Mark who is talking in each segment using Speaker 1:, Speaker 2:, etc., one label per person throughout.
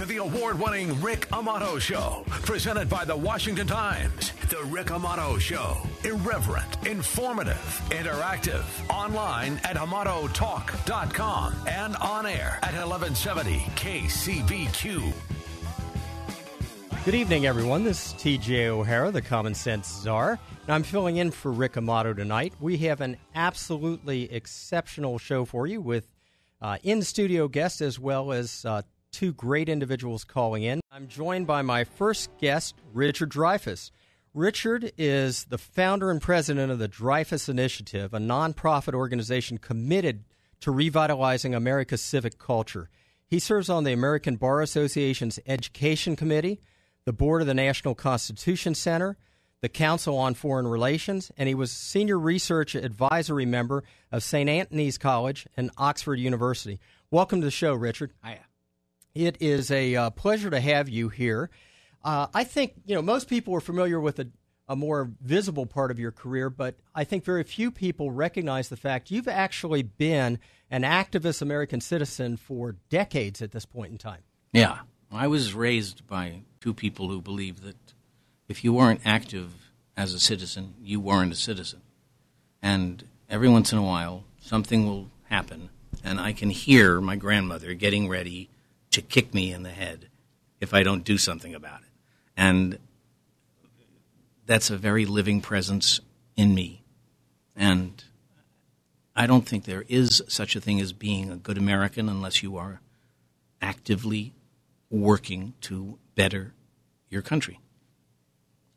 Speaker 1: to the award winning Rick Amato Show, presented by The Washington Times. The Rick Amato Show. Irreverent, informative, interactive. Online at AmatoTalk.com and on air at 1170 KCBQ.
Speaker 2: Good evening, everyone. This is TJ O'Hara, the Common Sense Czar, and I'm filling in for Rick Amato tonight. We have an absolutely exceptional show for you with uh, in studio guests as well as uh, two great individuals calling in. I'm joined by my first guest, Richard Dreyfus. Richard is the founder and president of the Dreyfus Initiative, a nonprofit organization committed to revitalizing America's civic culture. He serves on the American Bar Association's Education Committee, the board of the National Constitution Center, the Council on Foreign Relations, and he was senior research advisory member of St. Anthony's College and Oxford University. Welcome to the show, Richard. Hiya. It is a uh, pleasure to have you here. Uh, I think you know most people are familiar with a, a, more visible part of your career, but I think very few people recognize the fact you've actually been an activist American citizen for decades at this point in time. Yeah,
Speaker 1: I was raised by two people who believed that if you weren't active as a citizen, you weren't a citizen, and every once in a while something will happen, and I can hear my grandmother getting ready to kick me in the head if I don't do something about it. And that's a very living presence in me. And I don't think there is such a thing as being a good American unless you are actively working to better your country.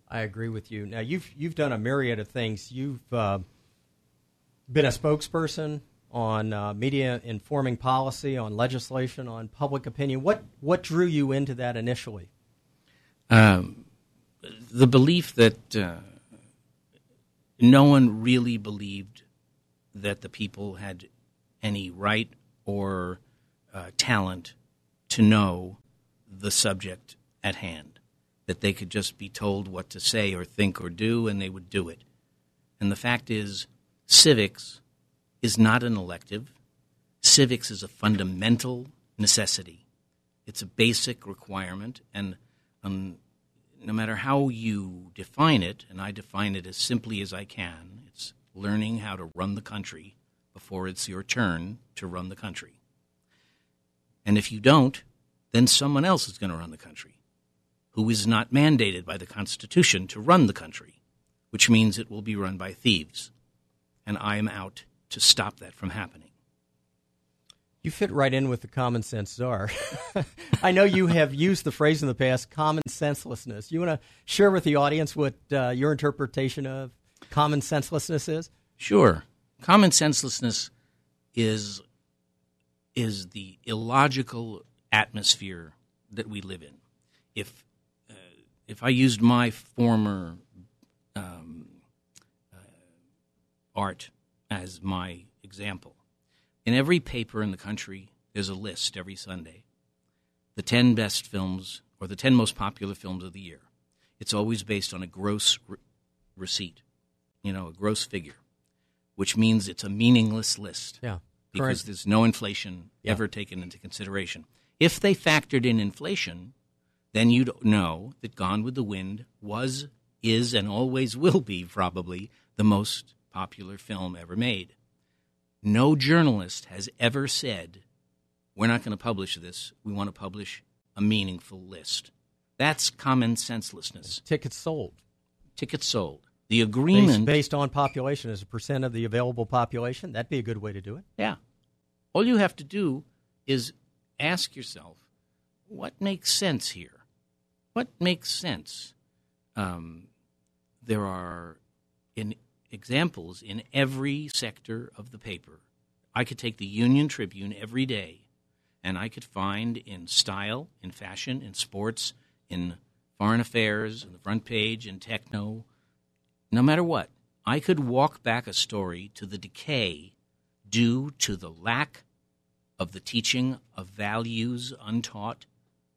Speaker 2: I agree with you. Now you've you've done a myriad of things. You've uh, been a spokesperson on uh, media informing policy, on legislation, on public opinion. What what drew you into that initially?
Speaker 1: Um, the belief that uh, no one really believed that the people had any right or uh, talent to know the subject at hand, that they could just be told what to say or think or do, and they would do it. And the fact is, civics is not an elective. Civics is a fundamental necessity. It's a basic requirement, and um, no matter how you define it, and I define it as simply as I can, it's learning how to run the country before it's your turn to run the country. And if you don't, then someone else is going to run the country who is not mandated by the Constitution to run the country, which means it will be run by thieves. And I am out to stop that from happening.
Speaker 2: You fit right in with the common sense czar. I know you have used the phrase in the past, common senselessness. You want to share with the audience what uh, your interpretation of common senselessness is? Sure. Common senselessness
Speaker 1: is is the illogical atmosphere that we live in. If uh, if I used my former um, uh, art as my example. In every paper in the country, there's a list every Sunday the 10 best films or the 10 most popular films of the year. It's always based on a gross re- receipt, you know, a gross figure, which means it's a meaningless list. Yeah. Because correct. there's no inflation yeah. ever taken into consideration. If they factored in inflation, then you'd know that Gone with the Wind was, is, and always will be probably the most popular film ever made. No journalist has ever said, we're not going to publish this. We want to publish
Speaker 2: a meaningful list.
Speaker 1: That's common senselessness. Tickets sold.
Speaker 2: Tickets sold. The agreement. Based, based on population as a percent of the available population, that'd be a good way to do it.
Speaker 1: Yeah. All you have to do is ask yourself, what makes sense here? What makes sense? Um, there are an examples in every sector of the paper. I could take the Union Tribune every day and I could find in style, in fashion, in sports, in foreign affairs, in the front page, in techno, no matter what, I could walk back a story to the decay due to the lack of the teaching of values untaught,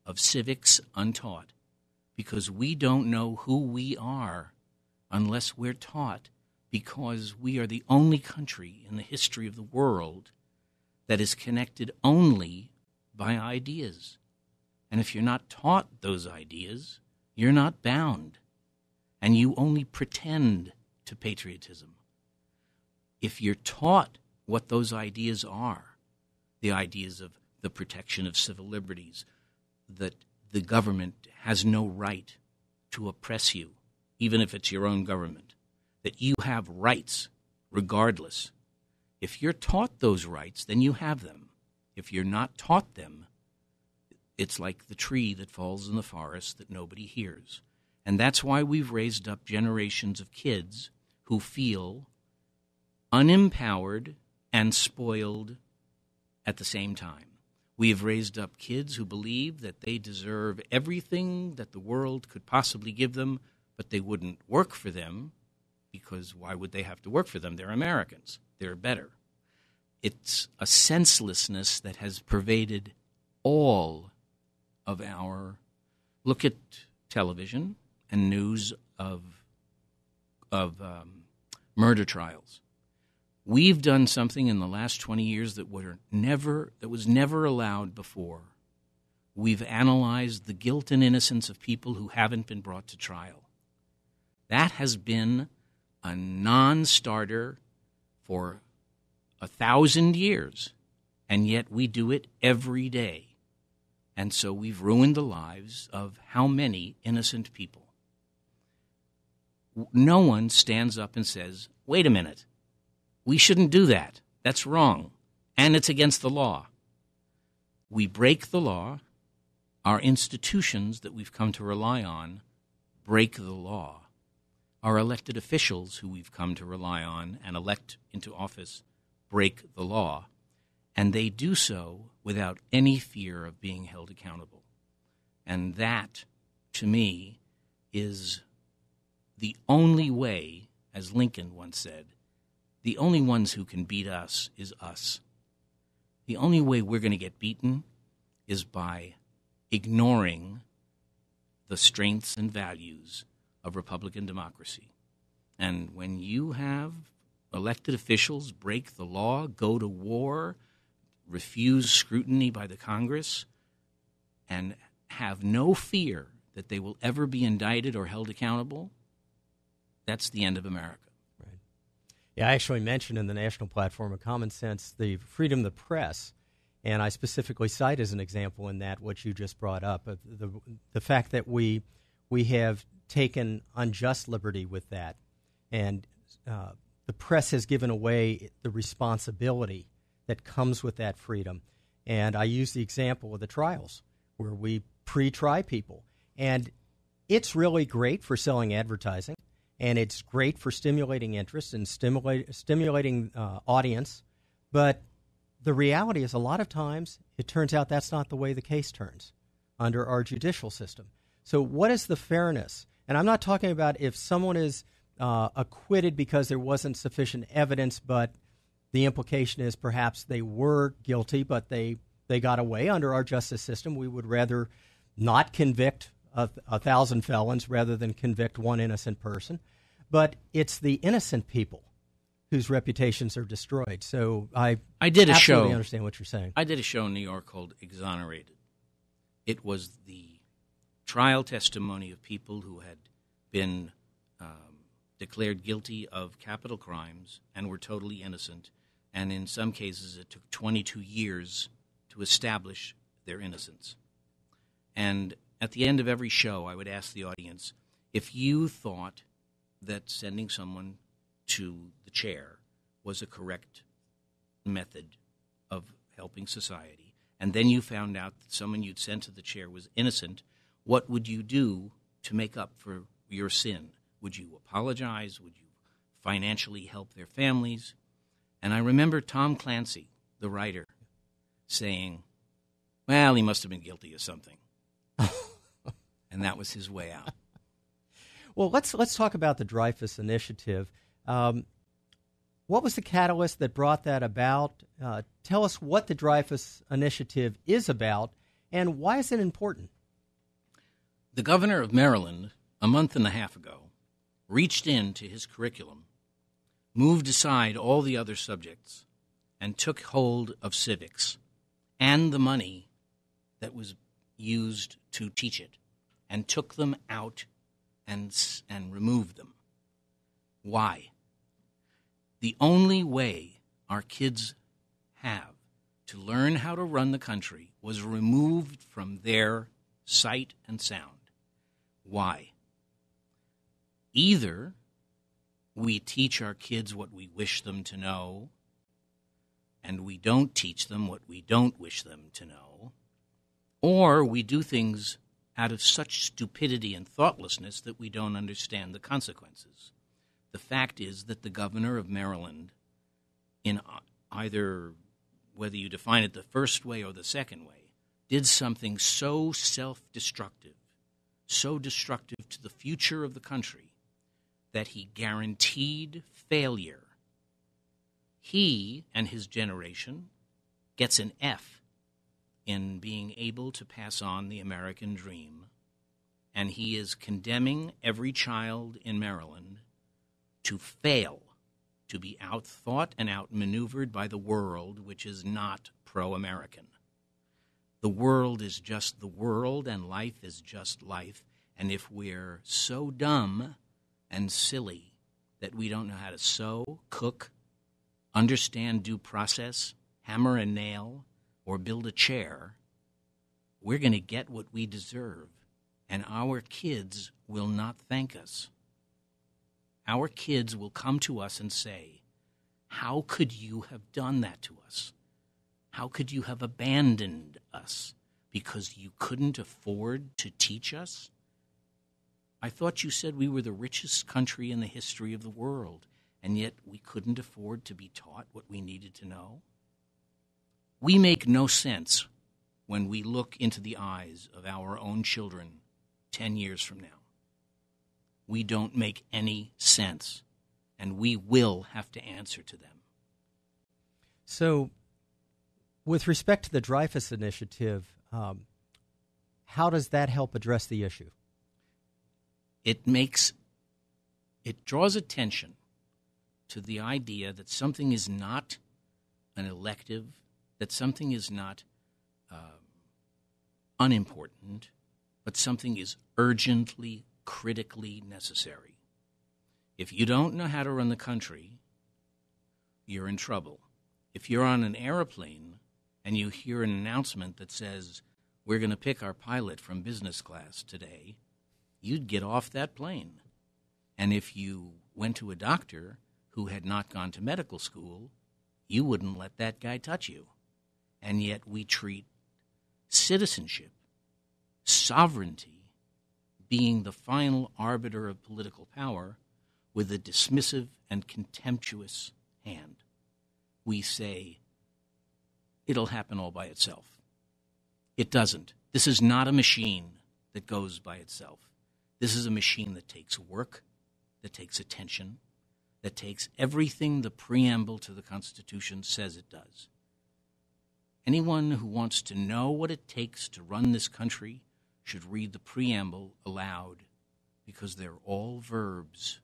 Speaker 1: of civics untaught, because we don't know who we are unless we're taught because we are the only country in the history of the world that is connected only by ideas. And if you're not taught those ideas, you're not bound, and you only pretend to patriotism. If you're taught what those ideas are, the ideas of the protection of civil liberties, that the government has no right to oppress you, even if it's your own government, that you have rights regardless. If you're taught those rights, then you have them. If you're not taught them, it's like the tree that falls in the forest that nobody hears. And that's why we've raised up generations of kids who feel unempowered and spoiled at the same time. We've raised up kids who believe that they deserve everything that the world could possibly give them, but they wouldn't work for them because why would they have to work for them? They're Americans, they're better. It's a senselessness that has pervaded
Speaker 2: all
Speaker 1: of our look at television and news of of um, murder trials. We've done something in the last 20 years that were never that was never allowed before. We've analyzed the guilt and innocence of people who haven't been brought to trial. That has been a non starter for a thousand years, and yet we do it every day. And so we've ruined the lives of how many innocent people? No one stands up and says, wait a minute, we shouldn't do that. That's wrong. And it's against the law. We break the law. Our institutions that we've come to rely on break the law our elected officials, who we've come to rely on and elect into office, break the law. And they do so without any fear of being held accountable. And that, to me, is the only way, as Lincoln once said, the only ones who can beat us is us. The only way we're going to get beaten is by ignoring the strengths and values of Republican democracy. And when you have elected officials break the law, go to war, refuse scrutiny by the Congress, and have no fear that they will ever be indicted or held accountable, that's the end of America. Right.
Speaker 2: Yeah, I actually mentioned in the National Platform of Common Sense the freedom of the press. And I specifically cite as an example in that what you just brought up the, the fact that we, we have taken unjust liberty with that, and uh, the press has given away the responsibility that comes with that freedom. And I use the example of the trials where we pre try people. And it's really great for selling advertising, and it's great for stimulating interest and stimulate, stimulating uh, audience. But the reality is, a lot of times, it turns out that's not the way the case turns under our judicial system. So, what is the fairness? And I'm not talking about if someone is uh, acquitted because there wasn't sufficient evidence, but the implication is perhaps they were guilty, but they, they got away. Under our justice system, we would rather not convict a, a thousand felons rather than convict one innocent person. But it's the innocent people whose reputations are destroyed. So I I did a show. Understand what you're saying.
Speaker 1: I did a show in New York called Exonerated. It was the trial testimony of people who had been um, declared guilty of capital crimes and were totally innocent, and in some cases it took 22 years to establish their innocence. And at the end of every show, I would ask the audience if you thought that sending someone to the chair was a correct method of helping society, and then you found out that someone you'd sent to the chair was innocent what would you do to make up for your sin? Would you apologize? Would you financially help their families? And I remember Tom Clancy, the writer, saying, Well, he must have been guilty of something. and that was his way out.
Speaker 2: Well, let's let's talk about the Dreyfus Initiative. Um, what was the catalyst that brought that about? Uh, tell us what the Dreyfus Initiative is about and why is it important? The governor of Maryland, a month and a half ago,
Speaker 1: reached into his curriculum, moved aside all the other subjects, and took hold of civics and the money that was used to teach it, and took them out and, and removed them. Why? The only way our kids have to learn how to run the country was removed from their sight and sound. Why? Either we teach our kids what we wish them to know, and we don't teach them what we don't wish them to know, or we do things out of such stupidity and thoughtlessness that we don't understand the consequences. The fact is that the governor of Maryland, in either whether you define it the first way or the second way, did something so self destructive so destructive to the future of the country that he guaranteed failure. He and his generation gets an F in being able to pass on the American dream, and he is condemning every child in Maryland to fail, to be outthought and outmaneuvered by the world, which is not pro American the world is just the world and life is just life. And if we're so dumb and silly that we don't know how to sew, cook, understand due process, hammer a nail, or build a chair, we're going to get what we deserve. And our kids will not thank us. Our kids will come to us and say, How could you have done that to us? How could you have abandoned us because you couldn't afford to teach us? I thought you said we were the richest country in the history of the world, and yet we couldn't afford to be taught what we needed to know. We make no sense when we look into the eyes of our own children 10 years from now. We don't make any sense, and we will have to answer to them.
Speaker 2: So, with respect to the Dreyfus Initiative, um, how does that help address the issue? It makes,
Speaker 1: it draws attention to the idea that something is not an elective, that something is not um, unimportant, but something is urgently, critically necessary. If you don't know how to run the country, you're in trouble. If you're on an airplane and you hear an announcement that says, We're going to pick our pilot from business class today, you'd get off that plane. And if you went to a doctor who had not gone to medical school, you wouldn't let that guy touch you. And yet we treat citizenship, sovereignty, being the final arbiter of political power with a dismissive and contemptuous hand. We say, it'll happen all by itself. It doesn't. This is not a machine that goes by itself. This is a machine that takes work, that takes attention, that takes everything the preamble to the Constitution says it does. Anyone who wants to know what it takes to run this country should read the preamble aloud because they're all verbs,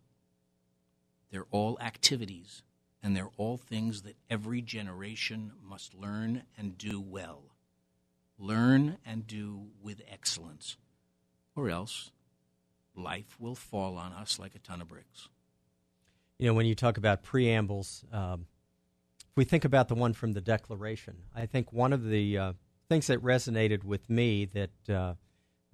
Speaker 1: they're all activities and they're all things that every generation must learn and do well. Learn and do with excellence, or else life will fall on us like a ton of bricks.
Speaker 2: You know, when you talk about preambles, um, if we think about the one from the Declaration, I think one of the uh, things that resonated with me that uh,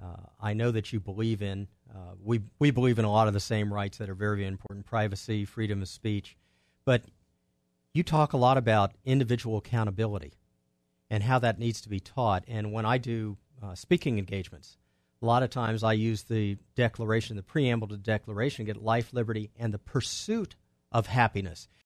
Speaker 2: uh, I know that you believe in, uh, we, we believe in a lot of the same rights that are very important privacy, freedom of speech. But you talk a lot about individual accountability and how that needs to be taught. And when I do uh, speaking engagements, a lot of times I use the declaration, the preamble to the declaration, get life, liberty, and the pursuit of happiness.